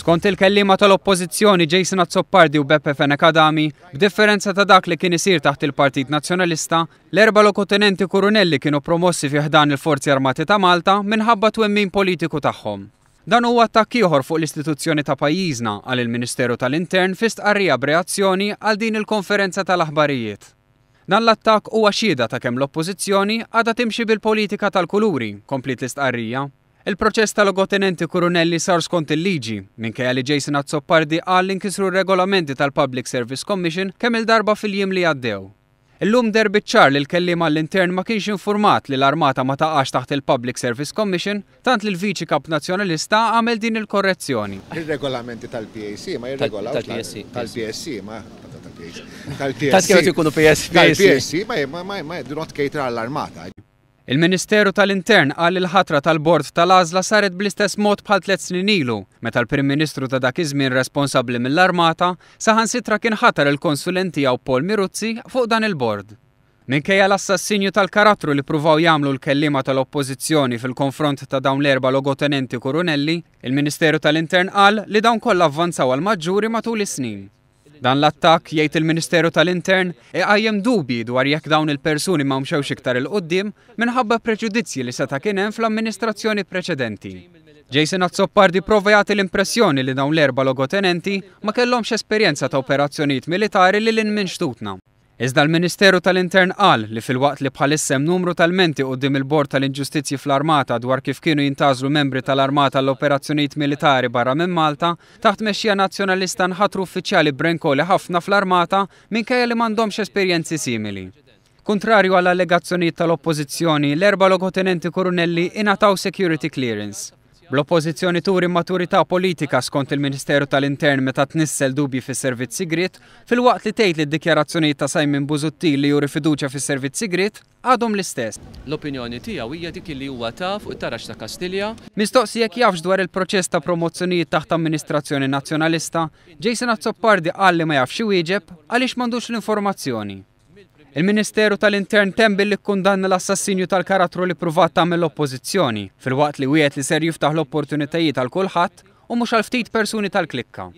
Skont il-kellima tal-oppożizzjoni Jason Azzoppardi u Beppe Fenekadami, b'differenza ta' dak li kien isir taħt il-Partit Nazzjonalista, l-erba lokotenenti kurunelli kienu promossi fiħdan il-Forzi Armati ta' Malta minħabba twemmin politiku tagħhom. Dan huwa attakk ieħor fuq l-istituzzjoni ta' pajjiżna għal il-Ministeru tal-Intern fi stqarrija breazzjoni għal din il-konferenza tal-aħbarijiet. Dan l-attakk huwa xieda ta' kemm l-oppożizzjoni għadha timxi bil-politika tal-kuluri, komplit l-istqarrija. Il-proċess tal-logotenenti Kurunelli sar skont il-liġi, minkejja li Jason Azzopardi għal inkisru regolamenti tal-Public Service Commission kemm il-darba fil-jiem li għaddew. Illum derbi ċar li l-kellim għall-intern ma kienx informat li l-armata ma taqax taħt il-Public Service Commission, tant li l-Viċi Kap Nazjonalista għamel din il-korrezzjoni. Il-regolamenti tal-PAC ma jirregolaw tal-PSC ma tal pac Tal-PSC ma do not cater għall-armata. Il-Ministeru tal-Intern qal il-ħatra tal-Bord tal-Azla saret bl-istess mod bħal tliet snin ilu, meta l-Prim Ministru ta' dak iż-żmien responsabbli mill-Armata saħansitra kien ħatar il-konsulenti għaw Paul Miruzzi fuq dan il-bord. Minkejja l-assassinju tal-karattru li pruvaw jagħmlu l-kellima tal-Oppożizzjoni fil-konfront ta' dawn l-erba logotenenti kurunelli, il-Ministeru tal-Intern qal li dawn kollha avvanzaw għal maġġuri matul is-snin. Dan l-attak jgħid il-Ministeru tal-Intern iqajjem dubi dwar jekk dawn il-persuni ma mxewx iktar il-qoddim minħabba preġudizzji li seta' kien hemm fl-amministrazzjoni preċedenti. Jason Azzopardi prova jagħti l-impressjoni li dawn l-erba logotenenti ma kellhomx esperjenza ta' operazzjonijiet militari li l-in xtutna. Iżda l-Ministeru tal-Intern qal li fil-waqt li bħalissem numru tal-menti dim il-Bord tal inġustizji fl-Armata dwar kif kienu jintażlu membri tal-Armata l-operazzjonijiet militari barra minn Malta, taħt mexxija nazzjonalista nħatru uffiċjali brenkoli ħafna fl-Armata minkejja li m'għandhomx esperjenzi simili. Kontrarju għall allegazzjonijiet tal-oppożizzjoni, l-erba logotenenti korunelli inataw security clearance. L-oppożizzjoni turi maturità politika skont il-Ministeru tal-Intern meta tnissel dubji fis servizz sigrit, fil-waqt li tgħid li d-dikjarazzjonijiet ta' Sajmin Buzutti li juri fiduċja fis servizz sigrit għadhom l-istess. L-opinjoni tiegħu hija dik li huwa taf u tarax ta' Kastilja. Mistoqsi jekk jafx dwar il-proċess ta' promozzjonijiet taħt amministrazzjoni nazzjonalista, Jason Azzoppardi qal li ma jafx wieġeb għaliex m'għandux l-informazzjoni. Il-Ministeru tal-Intern tembil li kundanna l-assassinju tal-karatru li pruvat tagħmel l-oppożizzjoni fil-waqt li wieħed li ser jiftaħ l-opportunitajiet għal kulħadd u mhux għal ftit persuni tal-klikka.